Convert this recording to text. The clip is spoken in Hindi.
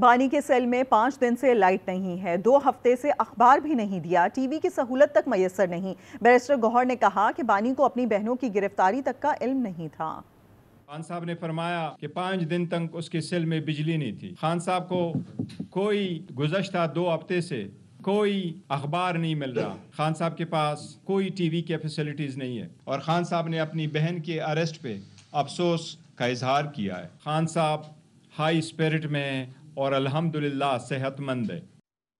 बानी के सेल में पाँच दिन से लाइट नहीं है दो हफ्ते से अखबार भी नहीं दिया टीवी की सहूलत तक मैसर नहीं बैरिस्टर गौहर ने कहा कि बानी को अपनी बहनों की गिरफ्तारी तक का इल्म नहीं था खान साहब ने फरमाया कि पाँच दिन तक उसके सेल में बिजली नहीं थी खान साहब को कोई गुजशत दो हफ्ते से कोई अखबार नहीं मिल रहा खान साहब के पास कोई टीवी की फैसिलिटीज़ नहीं है और खान साहब ने अपनी बहन के अरेस्ट पे अफसोस का इजहार किया है खान साहब हाई स्पिरिट में और अल्हम्दुलिल्लाह सेहतमंद है